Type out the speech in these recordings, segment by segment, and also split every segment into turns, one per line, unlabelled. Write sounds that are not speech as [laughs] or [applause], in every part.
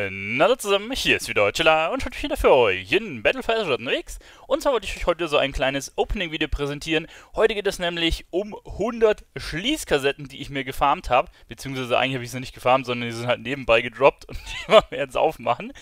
Hallo zusammen, hier ist wieder Chilla und heute wieder für euch in Battle for Azeroth unterwegs. Und zwar wollte ich euch heute so ein kleines Opening-Video präsentieren. Heute geht es nämlich um 100 Schließkassetten, die ich mir gefarmt habe. Beziehungsweise eigentlich habe ich sie nicht gefarmt, sondern die sind halt nebenbei gedroppt und [laughs] die wollen wir jetzt aufmachen.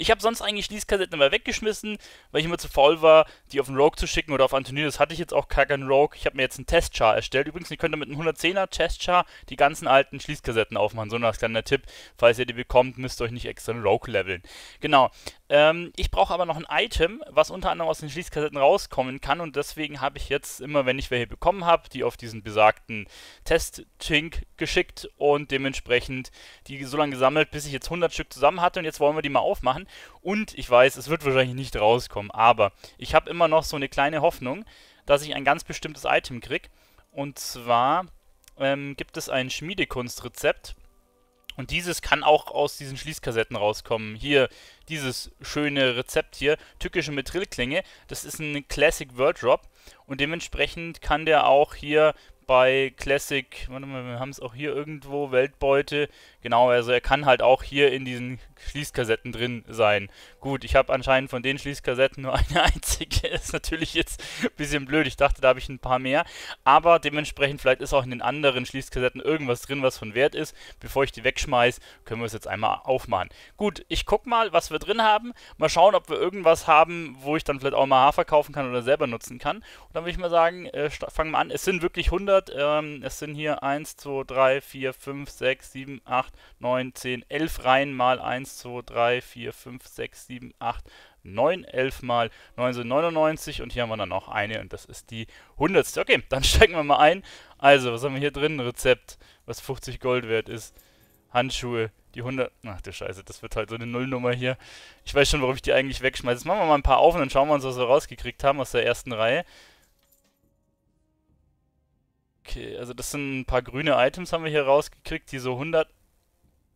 Ich habe sonst eigentlich Schließkassetten kassetten immer weggeschmissen, weil ich immer zu faul war, die auf den Rogue zu schicken oder auf Antonius. Hatte ich jetzt auch Kagan Rogue. Ich habe mir jetzt einen Testchar erstellt. Übrigens, ihr könnt mit einem 110er Testchar die ganzen alten Schließkassetten aufmachen. So ein kleiner Tipp. Falls ihr die bekommt, müsst ihr euch nicht extra einen Rogue leveln. Genau. Ähm, ich brauche aber noch ein Item, was unter anderem aus den Schließkassetten rauskommen kann und deswegen habe ich jetzt immer, wenn ich welche bekommen habe, die auf diesen besagten test tink geschickt und dementsprechend die so lange gesammelt, bis ich jetzt 100 Stück zusammen hatte und jetzt wollen wir die mal aufmachen und ich weiß, es wird wahrscheinlich nicht rauskommen, aber ich habe immer noch so eine kleine Hoffnung, dass ich ein ganz bestimmtes Item kriege und zwar ähm, gibt es ein Schmiedekunstrezept, und dieses kann auch aus diesen Schließkassetten rauskommen. Hier, dieses schöne Rezept hier, tückische Metrillklinge, das ist ein Classic Word Drop und dementsprechend kann der auch hier bei Classic, warte mal, wir haben es auch hier irgendwo, Weltbeute. Genau, also er kann halt auch hier in diesen Schließkassetten drin sein. Gut, ich habe anscheinend von den Schließkassetten nur eine [laughs] einzige. ist natürlich jetzt ein bisschen blöd. Ich dachte, da habe ich ein paar mehr. Aber dementsprechend, vielleicht ist auch in den anderen Schließkassetten irgendwas drin, was von Wert ist. Bevor ich die wegschmeiße, können wir es jetzt einmal aufmachen. Gut, ich guck mal, was wir drin haben. Mal schauen, ob wir irgendwas haben, wo ich dann vielleicht auch mal Haar verkaufen kann oder selber nutzen kann. Und dann würde ich mal sagen, äh, fangen wir an. Es sind wirklich 100 geändert. Ähm, es sind hier 1, 2, 3, 4, 5, 6, 7, 8, 9, 10, 11 Reihen mal 1, 2, 3, 4, 5, 6, 7, 8, 9, 11 mal 1999. und hier haben wir dann noch eine und das ist die 100. Okay, dann [laughs] steigen wir mal ein. Also, was haben wir hier drin? Ein Rezept, was 50 Gold wert ist. Handschuhe, die 100... Ach du Scheiße, das wird halt so eine Nullnummer hier. Ich weiß schon, warum ich die eigentlich wegschmeiße. Jetzt machen wir mal ein paar auf und dann schauen wir uns, was wir rausgekriegt haben aus der ersten Reihe. Okay, also das sind ein paar grüne Items haben wir hier rausgekriegt, die so 100...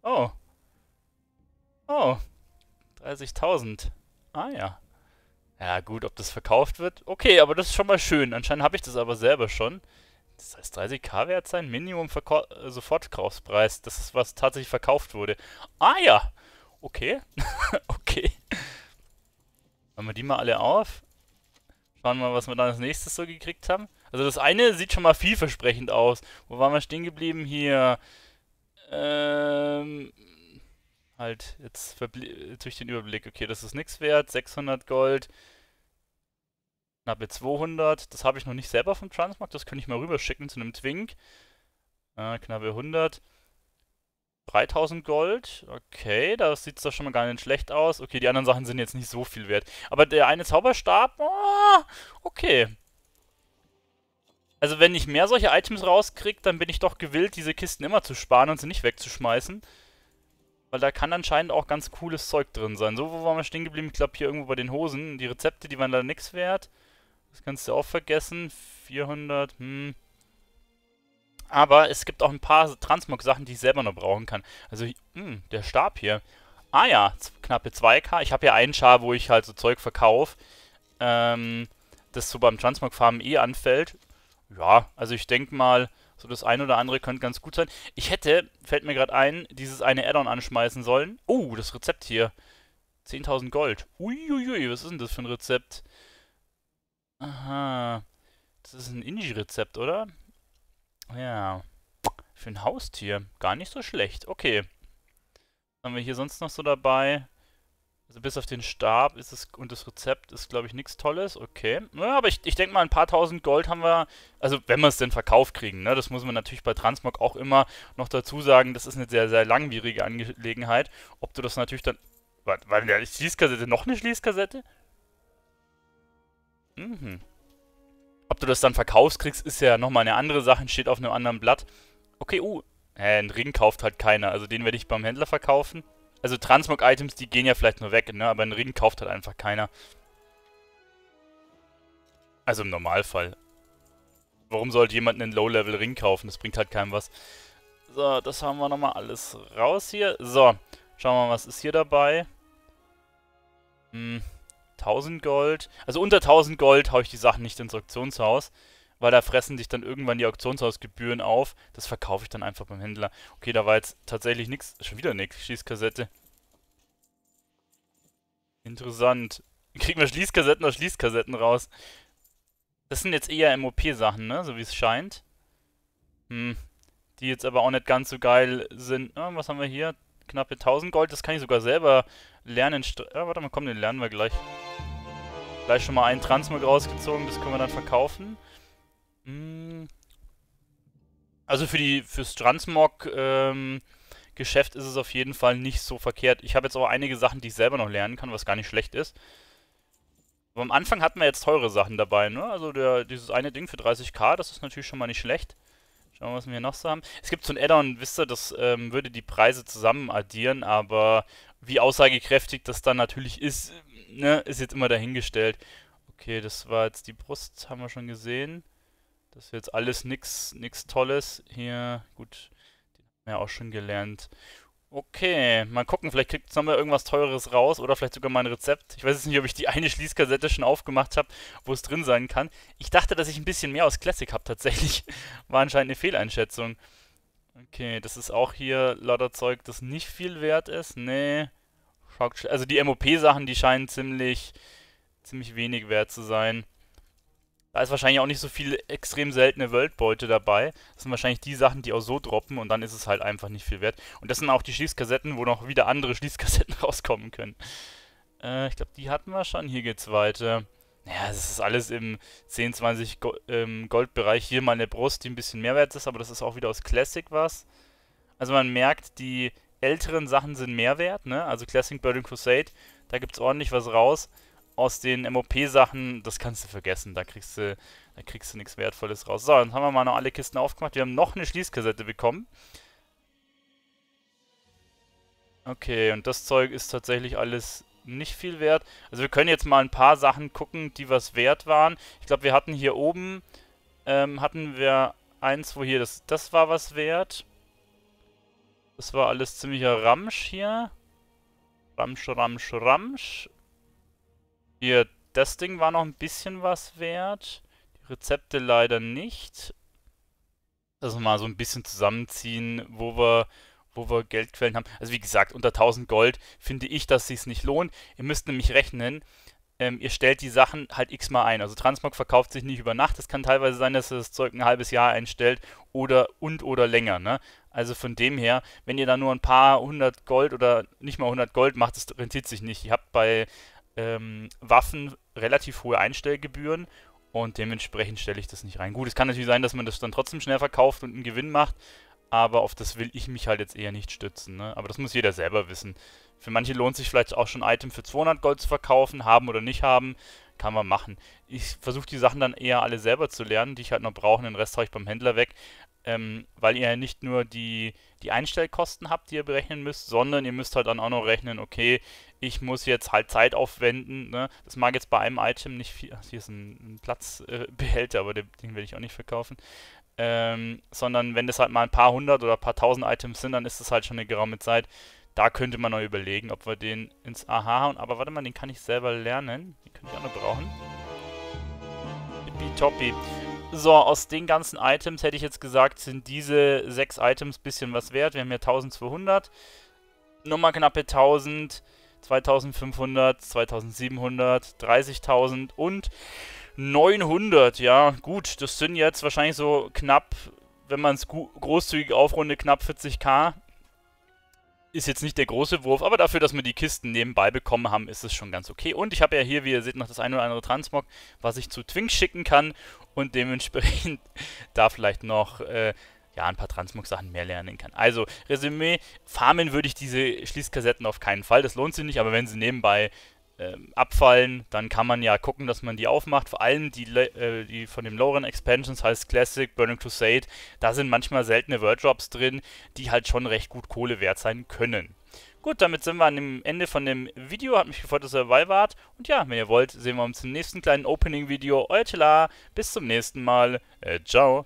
Oh. Oh. 30.000. Ah ja. Ja gut, ob das verkauft wird. Okay, aber das ist schon mal schön. Anscheinend habe ich das aber selber schon. Das heißt 30k wert sein, Minimum Verko äh, Sofortkaufspreis. Das ist, was tatsächlich verkauft wurde. Ah ja. Okay. [laughs] okay. Machen wir die mal alle auf. Schauen wir mal, was wir dann als nächstes so gekriegt haben. Also das eine sieht schon mal vielversprechend aus. Wo waren wir stehen geblieben? Hier. Ähm. Halt, jetzt, jetzt durch den Überblick. Okay, das ist nichts wert. 600 Gold. Knappe 200. Das habe ich noch nicht selber vom Transmarkt. Das könnte ich mal rüberschicken zu einem Twink. Äh, knappe 100. 3000 Gold, okay, da sieht es doch schon mal gar nicht schlecht aus. Okay, die anderen Sachen sind jetzt nicht so viel wert. Aber der eine Zauberstab, oh, okay. Also wenn ich mehr solche Items rauskriege, dann bin ich doch gewillt, diese Kisten immer zu sparen und sie nicht wegzuschmeißen. Weil da kann anscheinend auch ganz cooles Zeug drin sein. So, wo waren wir stehen geblieben? Ich glaube hier irgendwo bei den Hosen. Die Rezepte, die waren leider nichts wert. Das kannst du auch vergessen. 400, hm. Aber es gibt auch ein paar Transmog-Sachen, die ich selber noch brauchen kann. Also, hm, der Stab hier. Ah ja, knappe 2k. Ich habe ja einen Char, wo ich halt so Zeug verkaufe. Ähm, das so beim Transmog-Farmen eh anfällt ja, also ich denke mal, so das eine oder andere könnte ganz gut sein. Ich hätte, fällt mir gerade ein, dieses eine Addon anschmeißen sollen. Oh, das Rezept hier. 10.000 Gold. Uiuiui, was ist denn das für ein Rezept? Aha. Das ist ein Inji-Rezept, oder? Ja. Für ein Haustier. Gar nicht so schlecht. Okay. Was haben wir hier sonst noch so dabei? Also bis auf den Stab ist es und das Rezept ist, glaube ich, nichts Tolles. Okay. Ja, aber ich, ich denke mal, ein paar tausend Gold haben wir, also wenn wir es denn verkauft kriegen, ne? Das muss man natürlich bei Transmog auch immer noch dazu sagen. Das ist eine sehr, sehr langwierige Angelegenheit. Ob du das natürlich dann. Warte, war eine Schließkassette noch eine Schließkassette? Mhm. Ob du das dann verkaufst kriegst, ist ja nochmal eine andere Sache, steht auf einem anderen Blatt. Okay, uh. Hä, einen Ring kauft halt keiner, also den werde ich beim Händler verkaufen also Transmog-Items, die gehen ja vielleicht nur weg, ne? aber einen Ring kauft halt einfach keiner. Also im Normalfall. Warum sollte jemand einen Low-Level-Ring kaufen? Das bringt halt keinem was. So, das haben wir nochmal alles raus hier. So, schauen wir mal, was ist hier dabei. Hm, 1000 Gold. Also unter 1000 Gold haue ich die Sachen nicht ins Auktionshaus weil da fressen sich dann irgendwann die Auktionshausgebühren auf. Das verkaufe ich dann einfach beim Händler. Okay, da war jetzt tatsächlich nichts. Schon wieder nichts. Schließkassette. Interessant. Kriegen wir Schließkassetten aus Schließkassetten raus. Das sind jetzt eher MOP-Sachen, ne? So wie es scheint. Hm. Die jetzt aber auch nicht ganz so geil sind. Ah, was haben wir hier? Knappe 1000 Gold. Das kann ich sogar selber lernen. Ah, warte mal, komm, den lernen wir gleich. Gleich schon mal einen Transmog rausgezogen. Das können wir dann verkaufen. Mm. Also für die fürs Transmog ähm, Geschäft ist es auf jeden Fall nicht so verkehrt. Ich habe jetzt aber einige Sachen, die ich selber noch lernen kann, was gar nicht schlecht ist. Aber am Anfang hatten wir jetzt teure Sachen dabei, ne? Also der, dieses eine Ding für 30k, das ist natürlich schon mal nicht schlecht. Schauen wir, was wir hier noch so haben. Es gibt so ein Addon, wisst ihr, das ähm, würde die Preise zusammen addieren, aber wie aussagekräftig das dann natürlich ist, ne, ist jetzt immer dahingestellt. Okay, das war jetzt die Brust, haben wir schon gesehen. Das ist jetzt alles nichts nix Tolles hier. Gut, den haben wir auch schon gelernt. Okay, mal gucken, vielleicht kriegt es nochmal irgendwas Teures raus oder vielleicht sogar mein Rezept. Ich weiß jetzt nicht, ob ich die eine Schließkassette schon aufgemacht habe, wo es drin sein kann. Ich dachte, dass ich ein bisschen mehr aus Classic habe tatsächlich. [laughs] War anscheinend eine Fehleinschätzung. Okay, das ist auch hier lauter Zeug, das nicht viel wert ist. Nee. Also die MOP-Sachen, die scheinen ziemlich, ziemlich wenig wert zu sein. Da ist wahrscheinlich auch nicht so viel extrem seltene Weltbeute dabei. Das sind wahrscheinlich die Sachen, die auch so droppen und dann ist es halt einfach nicht viel wert. Und das sind auch die Schließkassetten, wo noch wieder andere [laughs] Schließkassetten rauskommen können. Äh, ich glaube, die hatten wir schon. Hier geht's weiter. Naja, das ist alles im 10, 20 Go ähm, Goldbereich. Hier mal eine Brust, die ein bisschen mehr wert ist, aber das ist auch wieder aus Classic was. Also man merkt, die älteren Sachen sind mehr wert, ne? Also Classic Burning Crusade, da gibt's ordentlich was raus aus den MOP-Sachen, das kannst du vergessen. Da kriegst du, da kriegst du nichts Wertvolles raus. So, dann haben wir mal noch alle Kisten aufgemacht. Wir haben noch eine Schließkassette bekommen. Okay, und das Zeug ist tatsächlich alles nicht viel wert. Also wir können jetzt mal ein paar Sachen gucken, die was wert waren. Ich glaube, wir hatten hier oben, ähm, hatten wir eins, wo hier das, das war was wert. Das war alles ziemlicher Ramsch hier. Ramsch, Ramsch, Ramsch. Hier, das Ding war noch ein bisschen was wert. Die Rezepte leider nicht. Also mal so ein bisschen zusammenziehen, wo wir wo wir Geldquellen haben. Also wie gesagt, unter 1000 Gold finde ich, dass es nicht lohnt. Ihr müsst nämlich rechnen, ähm, ihr stellt die Sachen halt x-mal ein. Also Transmog verkauft sich nicht über Nacht. Es kann teilweise sein, dass ihr das Zeug ein halbes Jahr einstellt oder und oder länger. Ne? Also von dem her, wenn ihr da nur ein paar hundert Gold oder nicht mal 100 Gold macht, das rentiert sich nicht. Ihr habt bei ähm, Waffen relativ hohe Einstellgebühren und dementsprechend stelle ich das nicht rein. Gut, es kann natürlich sein, dass man das dann trotzdem schnell verkauft und einen Gewinn macht, aber auf das will ich mich halt jetzt eher nicht stützen. Ne? Aber das muss jeder selber wissen. Für manche lohnt sich vielleicht auch schon ein Item für 200 Gold zu verkaufen, haben oder nicht haben kann man machen. Ich versuche die Sachen dann eher alle selber zu lernen, die ich halt noch brauche. Den Rest habe ich beim Händler weg, ähm, weil ihr ja nicht nur die, die Einstellkosten habt, die ihr berechnen müsst, sondern ihr müsst halt dann auch noch rechnen, okay, ich muss jetzt halt Zeit aufwenden. Ne? Das mag jetzt bei einem Item nicht viel. Ach, hier ist ein, ein Platzbehälter, äh, [laughs] aber den, den will ich auch nicht verkaufen. Ähm, sondern wenn das halt mal ein paar hundert oder ein paar tausend Items sind, dann ist das halt schon eine geraume Zeit. Da könnte man noch überlegen, ob wir den ins Aha hauen. Aber warte mal, den kann ich selber lernen. Den könnte ich auch noch brauchen. Toppi. So, aus den ganzen Items hätte ich jetzt gesagt, sind diese sechs Items bisschen was wert. Wir haben hier 1200, nochmal knappe 1000, 2500, 2700, 30.000 und 900. Ja, gut, das sind jetzt wahrscheinlich so knapp, wenn man es großzügig aufrundet, knapp 40k. Ist jetzt nicht der große Wurf, aber dafür, dass wir die Kisten nebenbei bekommen haben, ist es schon ganz okay. Und ich habe ja hier, wie ihr seht, noch das ein oder andere Transmog, was ich zu Twink schicken kann. Und dementsprechend [laughs] da vielleicht noch äh, ja, ein paar Transmog-Sachen mehr lernen kann. Also, Resümee, farmen würde ich diese Schließkassetten auf keinen Fall. Das lohnt sich nicht, aber wenn sie nebenbei ähm, abfallen, dann kann man ja gucken, dass man die aufmacht. Vor allem die, äh, die von dem Loren Expansions heißt Classic, Burning Crusade, da sind manchmal seltene Word Drops drin, die halt schon recht gut Kohle wert sein können. Gut, damit sind wir an dem Ende von dem Video. Hat mich gefreut, dass ihr dabei wart. Und ja, wenn ihr wollt, sehen wir uns im nächsten kleinen Opening-Video. Euer Tila, bis zum nächsten Mal. Äh, ciao.